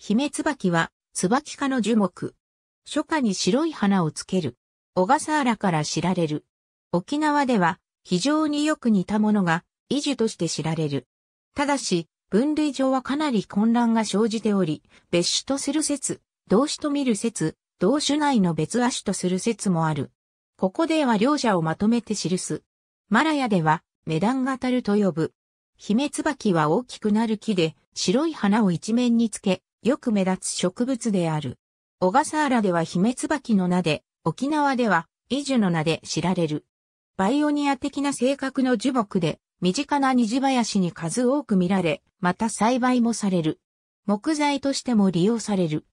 姫椿は、椿科の樹木。初夏に白い花をつける。小笠原から知られる。沖縄では、非常によく似たものが、異樹として知られる。ただし、分類上はかなり混乱が生じており、別種とする説、同種と見る説、同種内の別亜種とする説もある。ここでは両者をまとめて記す。マラヤでは、値段がたると呼ぶ。姫椿は大きくなる木で、白い花を一面につけ、よく目立つ植物である。小笠原では姫椿の名で、沖縄ではイジュの名で知られる。バイオニア的な性格の樹木で、身近な虹林に数多く見られ、また栽培もされる。木材としても利用される。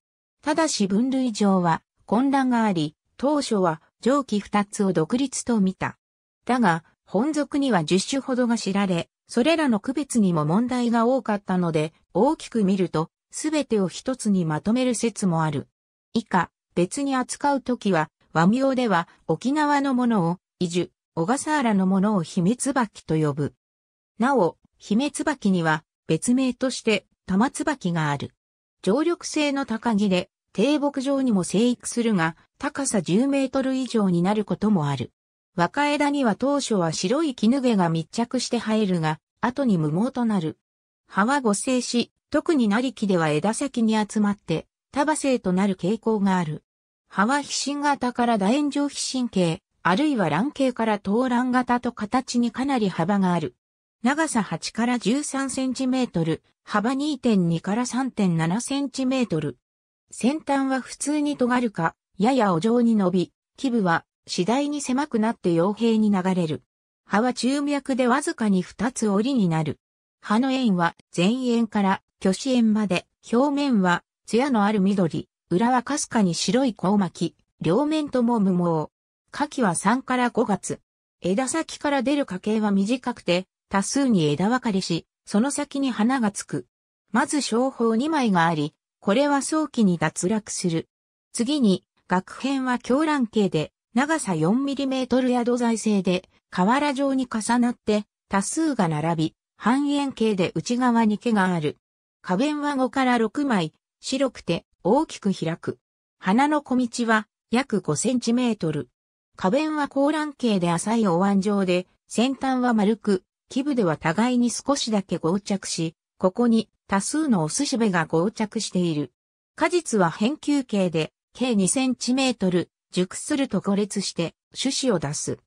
ただし分類上は混乱があり、当初は蒸気二つを独立と見た。だが、本属には十種ほどが知られ、それらの区別にも問題が多かったので、大きく見るとすべてを一つにまとめる説もある。以下、別に扱うときは、和名では沖縄のものを、伊樹、小笠原のものを秘密椿と呼ぶ。なお、秘密椿には別名として玉椿がある。常緑性の高木で、低木上にも生育するが、高さ10メートル以上になることもある。若枝には当初は白い絹毛が密着して生えるが、後に無毛となる。葉は五星し、特になりきでは枝先に集まって、束生となる傾向がある。葉は皮疹型から楕円状皮疹形、あるいは卵形から頭卵型と形にかなり幅がある。長さ8から13センチメートル、幅2.2から3.7センチメートル。先端は普通に尖るか、ややお上に伸び、基部は次第に狭くなって傭兵に流れる。葉は中脈でわずかに2つ折りになる。葉の円は前円から巨子円まで、表面は艶のある緑、裏はかすかに白い甲巻き、両面とも無毛。夏季は3から5月。枝先から出る花茎は短くて、多数に枝分かれし、その先に花がつく。まず小胞2枚があり、これは早期に脱落する。次に、学片は狂乱形で、長さ 4mm や土材製で、瓦状に重なって、多数が並び、半円形で内側に毛がある。花弁は5から6枚、白くて大きく開く。花の小道は約5センチメートル。花弁は高卵形で浅いお椀状で、先端は丸く、基部では互いに少しだけ合着し、ここに多数のおすしべが合着している。果実は変球形で、計2センチメートル、熟すると孤立して、種子を出す。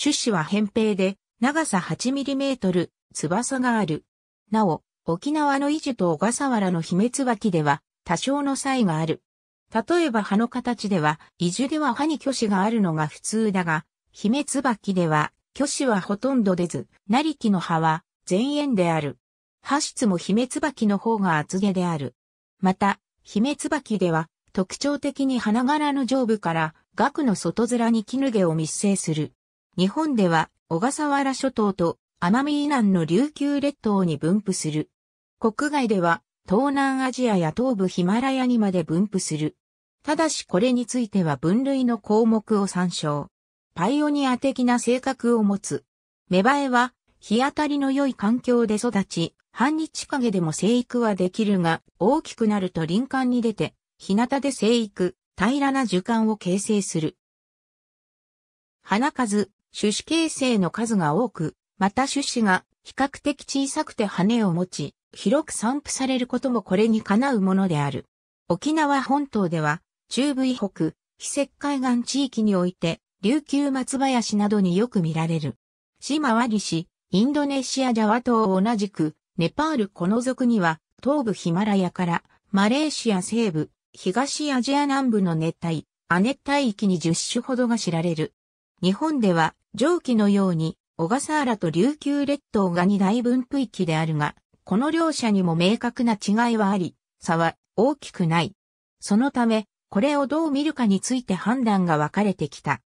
種子は扁平で、長さ8ミリメートル、翼がある。なお、沖縄の伊豆と小笠原の姫椿では多少の差異がある。例えば葉の形では、伊住では葉に巨子があるのが普通だが、姫椿では巨子はほとんど出ず、成木の葉は前縁である。葉質も姫椿の方が厚毛である。また、姫椿では特徴的に花柄の上部から額の外面に絹毛を密生する。日本では小笠原諸島と奄美以南の琉球列島に分布する。国外では、東南アジアや東部ヒマラヤにまで分布する。ただしこれについては分類の項目を参照。パイオニア的な性格を持つ。芽生えは日当たりの良い環境で育ち、半日陰でも生育はできるが、大きくなると林間に出て、日向で生育、平らな樹幹を形成する。花数、種子形成の数が多く、また種子が比較的小さくて羽を持ち、広く散布されることもこれにかなうものである。沖縄本島では、中部以北、非石海岸地域において、琉球松林などによく見られる。島ワリシ、インドネシアジャワ島を同じく、ネパールこの族には、東部ヒマラヤから、マレーシア西部、東アジア南部の熱帯、亜熱帯域に10種ほどが知られる。日本では、上記のように、小笠原と琉球列島が二大分布域であるが、この両者にも明確な違いはあり、差は大きくない。そのため、これをどう見るかについて判断が分かれてきた。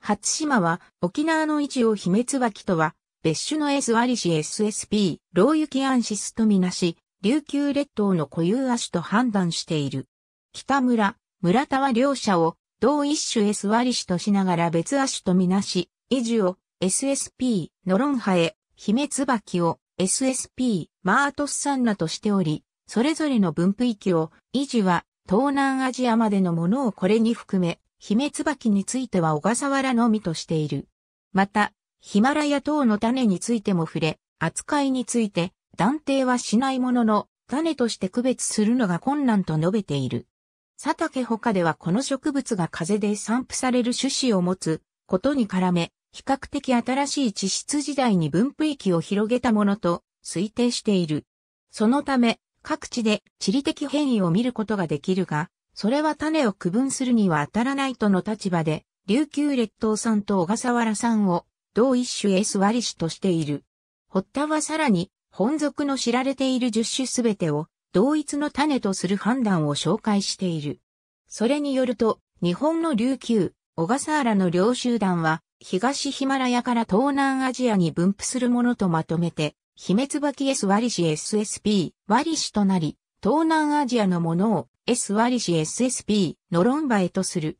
初島は沖縄の位置を秘密脇とは別種の S アリシ SSP、老雪アンシスとみなし、琉球列島の固有足と判断している。北村、村田は両者を同一種 S アリシとしながら別足とみなし、維持を SSP のロンハエ、バキを SSP マートスサンナとしており、それぞれの分布域を維持は東南アジアまでのものをこれに含め、ヒメツバキについては小笠原のみとしている。また、ヒマラヤ等の種についても触れ、扱いについて断定はしないものの、種として区別するのが困難と述べている。佐竹他ではこの植物が風で散布される種子を持つことに絡め、比較的新しい地質時代に分布域を広げたものと推定している。そのため、各地で地理的変異を見ることができるが、それは種を区分するには当たらないとの立場で、琉球列島産と小笠原産を同一種 S 割種としている。ッタはさらに、本族の知られている十種すべてを同一の種とする判断を紹介している。それによると、日本の琉球、小笠原の両集団は、東ヒマラヤから東南アジアに分布するものとまとめて、ヒメツバキ S ワリシ SSP ワリシとなり、東南アジアのものを S ワリシ SSP ノロンバエとする。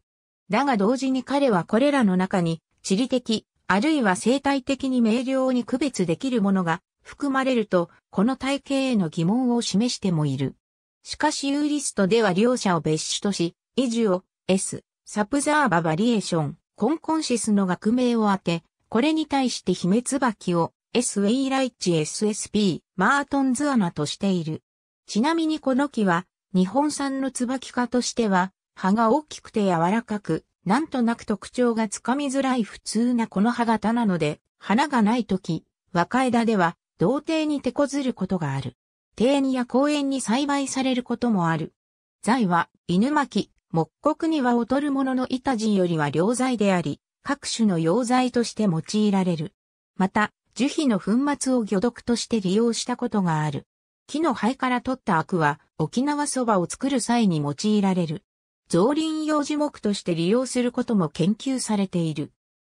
だが同時に彼はこれらの中に地理的、あるいは生態的に明瞭に区別できるものが含まれると、この体系への疑問を示してもいる。しかしユーリストでは両者を別種とし、移住を S、サプザーババリエーション、コンコンシスの学名を当て、これに対してバ椿を S ウェイライチ SSP マートンズアナとしている。ちなみにこの木は日本産の椿科としては葉が大きくて柔らかく、なんとなく特徴がつかみづらい普通なこの葉型なので、花がない時、若枝では童貞に手こずることがある。庭園や公園に栽培されることもある。材は、犬巻、木国には劣るものの板ンよりは良材であり、各種の溶剤として用いられる。また、樹皮の粉末を魚毒として利用したことがある。木の灰から取ったアクは沖縄そばを作る際に用いられる。造林用樹木として利用することも研究されている。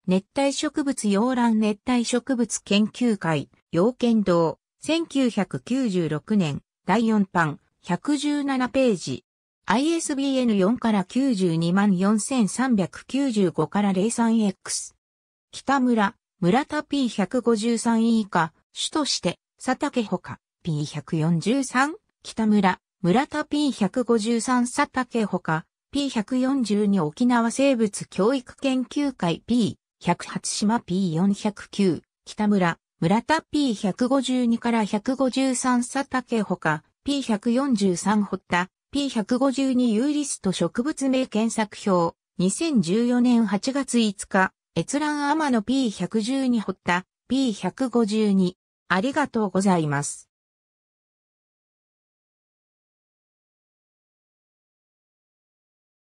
熱帯植物洋蘭熱帯植物研究会、洋剣堂、1996年、第4版、117ページ。ISBN4 から924,395から 03X。北村、村田 P153 以下、主として、佐竹ほか、P143、北村、村田 P153 佐竹ほか、P142 沖縄生物教育研究会 P108 島 P409、北村、村田 P152 から153佐竹ほか、P143 堀田、P152 ユーリスト植物名検索表、2014年8月5日、閲覧アマの P112 った、P152。ありがとうございます。